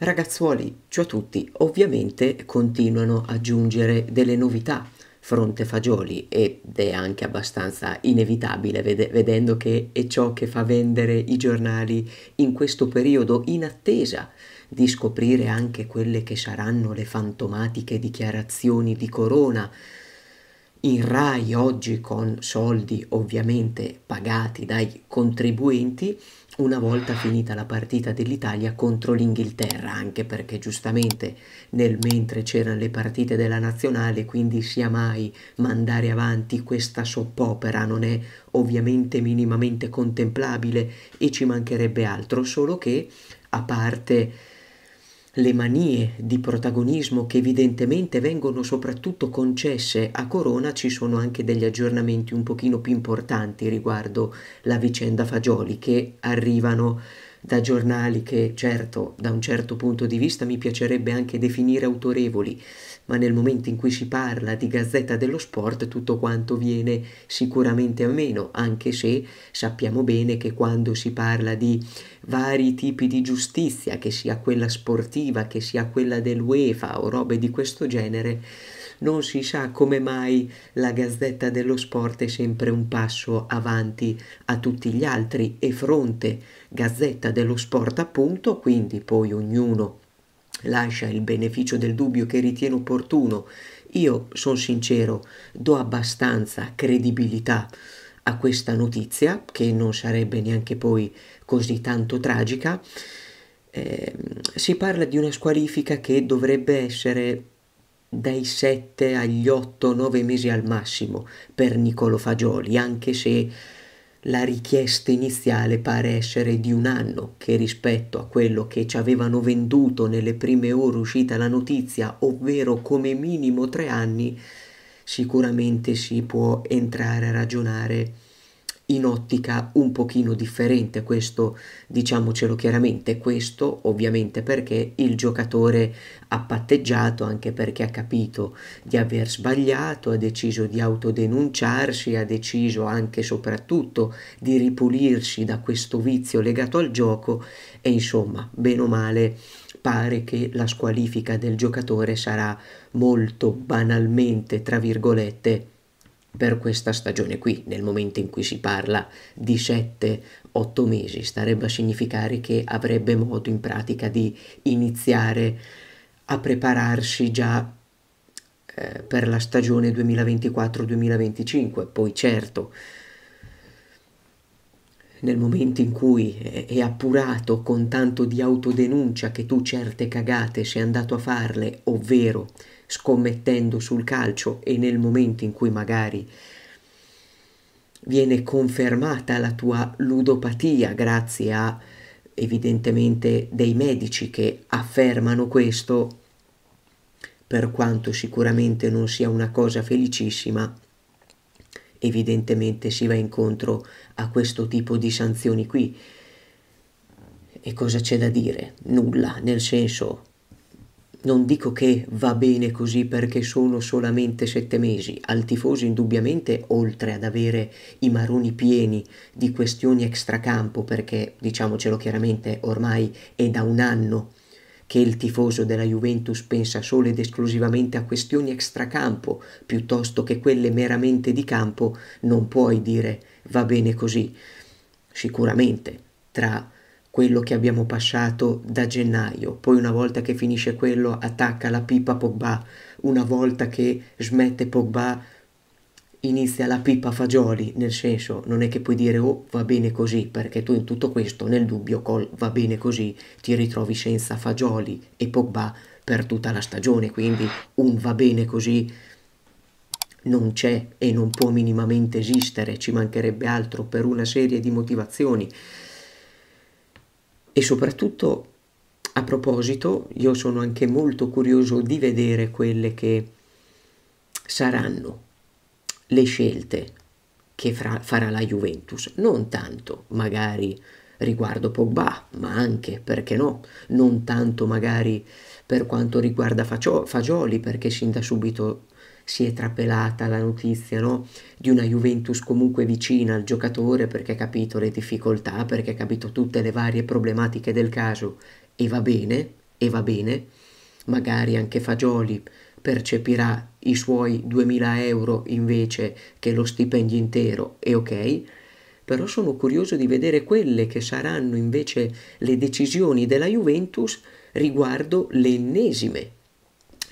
Ragazzuoli, ciao a tutti. Ovviamente continuano a aggiungere delle novità fronte fagioli ed è anche abbastanza inevitabile ved- vedendo che è ciò che fa vendere i giornali in questo periodo in attesa di scoprire anche quelle che saranno le fantomatiche dichiarazioni di Corona in RAI oggi con soldi ovviamente pagati dai contribuenti una volta finita la partita dell'Italia contro l'Inghilterra, anche perché giustamente nel mentre c'erano le partite della nazionale, quindi sia mai mandare avanti questa soppopera non è ovviamente minimamente contemplabile e ci mancherebbe altro, solo che a parte le manie di protagonismo che evidentemente vengono soprattutto concesse a Corona ci sono anche degli aggiornamenti un pochino più importanti riguardo la vicenda Fagioli che arrivano da giornali che certo da un certo punto di vista mi piacerebbe anche definire autorevoli, ma nel momento in cui si parla di Gazzetta dello Sport tutto quanto viene sicuramente a meno, anche se sappiamo bene che quando si parla di vari tipi di giustizia, che sia quella sportiva, che sia quella dell'UEFA o robe di questo genere, non si sa come mai la Gazzetta dello Sport è sempre un passo avanti a tutti gli altri e fronte Gazzetta dello Sport appunto, quindi poi ognuno lascia il beneficio del dubbio che ritiene opportuno. Io sono sincero, do abbastanza credibilità a questa notizia, che non sarebbe neanche poi così tanto tragica. Eh, si parla di una squalifica che dovrebbe essere dai 7 agli 8-9 mesi al massimo per Niccolo Fagioli, anche se la richiesta iniziale pare essere di un anno, che rispetto a quello che ci avevano venduto nelle prime ore uscita la notizia, ovvero come minimo tre anni, sicuramente si può entrare a ragionare in ottica un pochino differente, questo diciamocelo chiaramente, questo ovviamente perché il giocatore ha patteggiato, anche perché ha capito di aver sbagliato, ha deciso di autodenunciarsi, ha deciso anche e soprattutto di ripulirsi da questo vizio legato al gioco e insomma, bene o male, pare che la squalifica del giocatore sarà molto banalmente, tra virgolette, per questa stagione qui, nel momento in cui si parla di 7-8 mesi, starebbe a significare che avrebbe modo in pratica di iniziare a prepararsi già eh, per la stagione 2024-2025, poi certo nel momento in cui è appurato con tanto di autodenuncia che tu certe cagate sei andato a farle, ovvero scommettendo sul calcio e nel momento in cui magari viene confermata la tua ludopatia grazie a evidentemente dei medici che affermano questo, per quanto sicuramente non sia una cosa felicissima, evidentemente si va incontro a questo tipo di sanzioni qui. E cosa c'è da dire? Nulla, nel senso non dico che va bene così perché sono solamente sette mesi, al tifoso indubbiamente oltre ad avere i maroni pieni di questioni extracampo perché diciamocelo chiaramente ormai è da un anno che il tifoso della Juventus pensa solo ed esclusivamente a questioni extracampo piuttosto che quelle meramente di campo, non puoi dire va bene così. Sicuramente tra quello che abbiamo passato da gennaio, poi una volta che finisce quello attacca la pipa Pogba, una volta che smette Pogba inizia la pipa fagioli, nel senso non è che puoi dire oh va bene così, perché tu in tutto questo nel dubbio col va bene così ti ritrovi senza fagioli e Pogba per tutta la stagione, quindi un va bene così non c'è e non può minimamente esistere, ci mancherebbe altro per una serie di motivazioni e soprattutto a proposito, io sono anche molto curioso di vedere quelle che saranno le scelte che fra, farà la Juventus, non tanto magari riguardo Pogba, ma anche, perché no, non tanto magari per quanto riguarda Fagioli, perché sin da subito si è trapelata la notizia no? di una Juventus comunque vicina al giocatore perché ha capito le difficoltà, perché ha capito tutte le varie problematiche del caso e va bene, e va bene, magari anche Fagioli percepirà i suoi 2000 euro invece che lo stipendio intero e ok, però sono curioso di vedere quelle che saranno invece le decisioni della Juventus riguardo le ennesime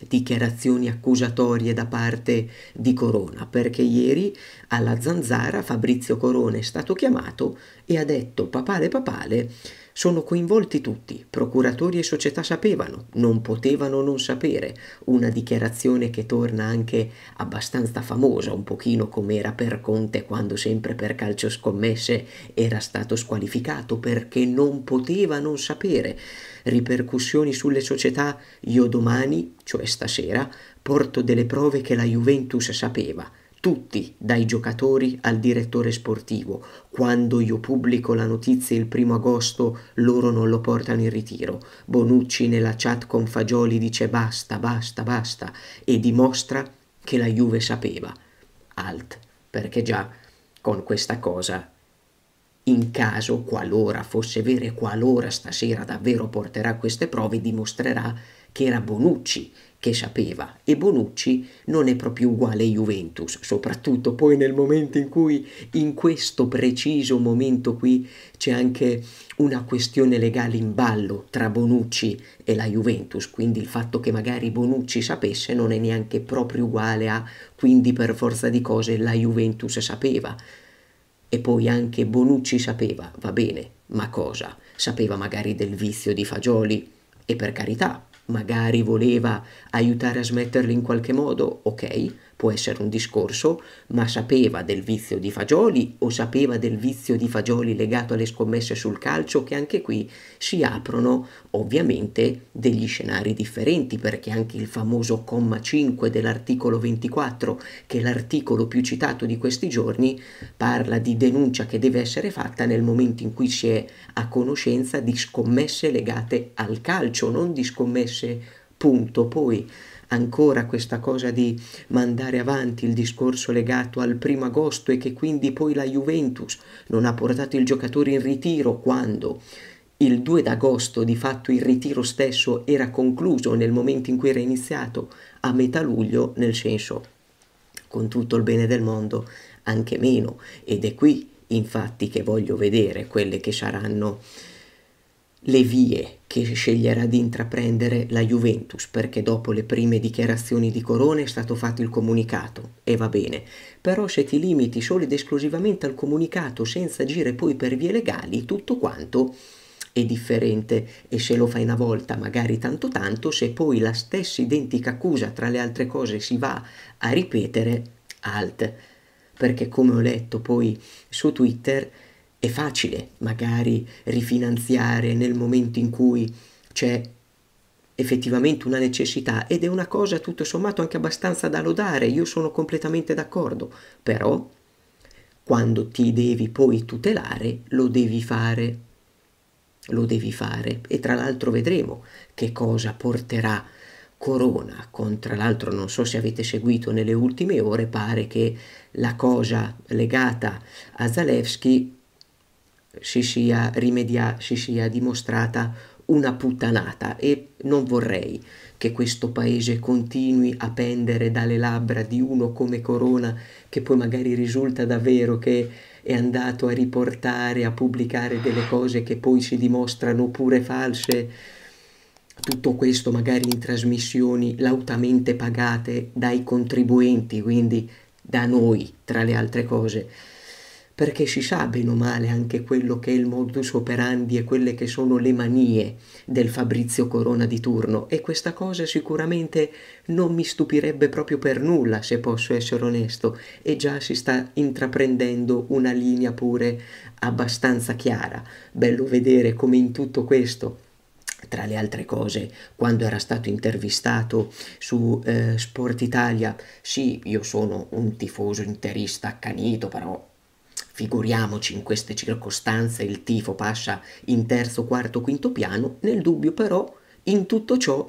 dichiarazioni accusatorie da parte di Corona, perché ieri alla zanzara Fabrizio Corona è stato chiamato e ha detto papale papale sono coinvolti tutti, procuratori e società sapevano, non potevano non sapere, una dichiarazione che torna anche abbastanza famosa, un pochino come era per Conte quando sempre per calcio scommesse era stato squalificato, perché non poteva non sapere ripercussioni sulle società, io domani, cioè stasera, porto delle prove che la Juventus sapeva, tutti, dai giocatori al direttore sportivo. Quando io pubblico la notizia il primo agosto, loro non lo portano in ritiro. Bonucci nella chat con Fagioli dice basta, basta, basta e dimostra che la Juve sapeva. Alt, perché già con questa cosa in caso, qualora fosse vero e qualora stasera davvero porterà queste prove, dimostrerà che era Bonucci che sapeva e Bonucci non è proprio uguale a Juventus, soprattutto poi nel momento in cui in questo preciso momento qui c'è anche una questione legale in ballo tra Bonucci e la Juventus, quindi il fatto che magari Bonucci sapesse non è neanche proprio uguale a quindi per forza di cose la Juventus sapeva e poi anche Bonucci sapeva, va bene, ma cosa? Sapeva magari del vizio di Fagioli e per carità, magari voleva aiutare a smetterli in qualche modo, ok? Può essere un discorso, ma sapeva del vizio di Fagioli o sapeva del vizio di Fagioli legato alle scommesse sul calcio, che anche qui si aprono ovviamente degli scenari differenti, perché anche il famoso comma 5 dell'articolo 24, che è l'articolo più citato di questi giorni, parla di denuncia che deve essere fatta nel momento in cui si è a conoscenza di scommesse legate al calcio, non di scommesse punto. Poi ancora questa cosa di mandare avanti il discorso legato al primo agosto e che quindi poi la Juventus non ha portato il giocatore in ritiro quando il 2 d'agosto di fatto il ritiro stesso era concluso nel momento in cui era iniziato a metà luglio, nel senso con tutto il bene del mondo anche meno ed è qui infatti che voglio vedere quelle che saranno le vie che sceglierà di intraprendere la Juventus, perché dopo le prime dichiarazioni di Corone è stato fatto il comunicato, e va bene, però se ti limiti solo ed esclusivamente al comunicato senza agire poi per vie legali, tutto quanto è differente e se lo fai una volta magari tanto tanto, se poi la stessa identica accusa tra le altre cose si va a ripetere, alt. Perché come ho letto poi su Twitter, è facile magari rifinanziare nel momento in cui c'è effettivamente una necessità ed è una cosa tutto sommato anche abbastanza da lodare, io sono completamente d'accordo, però quando ti devi poi tutelare lo devi fare, lo devi fare e tra l'altro vedremo che cosa porterà Corona con tra l'altro non so se avete seguito nelle ultime ore pare che la cosa legata a Zalewski si sia, rimedia- si sia dimostrata una puttanata e non vorrei che questo paese continui a pendere dalle labbra di uno come Corona che poi magari risulta davvero che è andato a riportare, a pubblicare delle cose che poi si dimostrano pure false. Tutto questo magari in trasmissioni lautamente pagate dai contribuenti, quindi da noi, tra le altre cose perché si sa bene o male anche quello che è il modus operandi e quelle che sono le manie del Fabrizio Corona di turno e questa cosa sicuramente non mi stupirebbe proprio per nulla, se posso essere onesto, e già si sta intraprendendo una linea pure abbastanza chiara. Bello vedere come in tutto questo tra le altre cose, quando era stato intervistato su eh, Sport Italia, sì, io sono un tifoso interista accanito, però Figuriamoci in queste circostanze il tifo passa in terzo, quarto, quinto piano, nel dubbio però in tutto ciò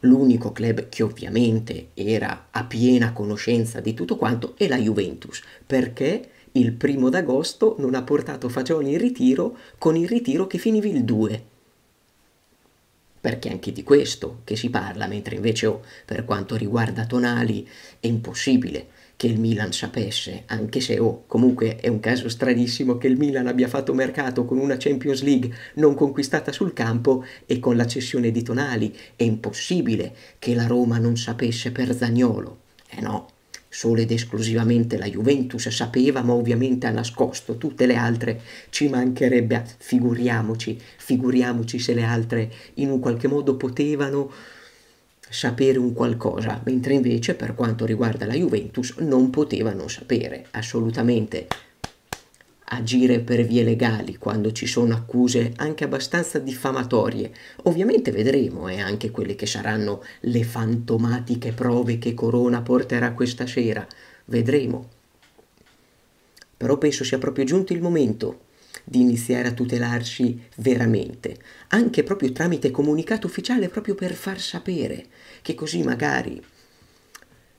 l'unico club che ovviamente era a piena conoscenza di tutto quanto è la Juventus, perché il primo d'agosto non ha portato Fagioni in ritiro con il ritiro che finiva il 2. Perché anche di questo che si parla, mentre invece oh, per quanto riguarda Tonali è impossibile che il Milan sapesse, anche se oh, comunque è un caso stranissimo che il Milan abbia fatto mercato con una Champions League non conquistata sul campo e con la cessione di Tonali. È impossibile che la Roma non sapesse per Zagnolo. Eh no, solo ed esclusivamente la Juventus sapeva, ma ovviamente ha nascosto tutte le altre. Ci mancherebbe, ah, figuriamoci, figuriamoci se le altre in un qualche modo potevano sapere un qualcosa, mentre invece per quanto riguarda la Juventus non poteva non sapere assolutamente agire per vie legali quando ci sono accuse anche abbastanza diffamatorie. Ovviamente vedremo eh, anche quelle che saranno le fantomatiche prove che Corona porterà questa sera. Vedremo. Però penso sia proprio giunto il momento di iniziare a tutelarci veramente, anche proprio tramite comunicato ufficiale, proprio per far sapere che così magari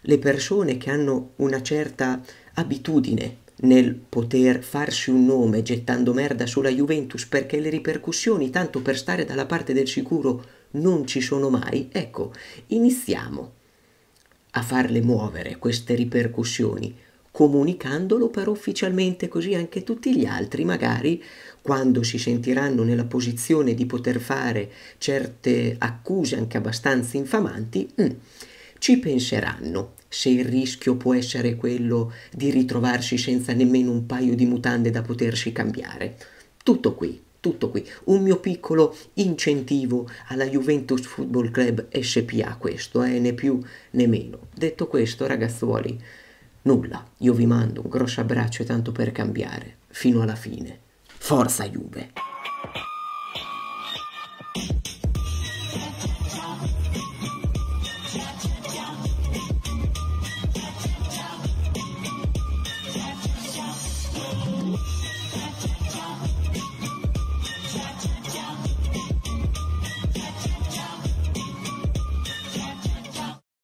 le persone che hanno una certa abitudine nel poter farsi un nome gettando merda sulla Juventus perché le ripercussioni, tanto per stare dalla parte del sicuro, non ci sono mai, ecco, iniziamo a farle muovere queste ripercussioni comunicandolo però ufficialmente così anche tutti gli altri magari quando si sentiranno nella posizione di poter fare certe accuse anche abbastanza infamanti, mh, mm, ci penseranno se il rischio può essere quello di ritrovarsi senza nemmeno un paio di mutande da potersi cambiare. Tutto qui, tutto qui. Un mio piccolo incentivo alla Juventus Football Club SPA questo, eh, né più né meno. Detto questo, ragazzuoli, Nulla, io vi mando un grosso abbraccio e tanto per cambiare, fino alla fine. Forza Juve!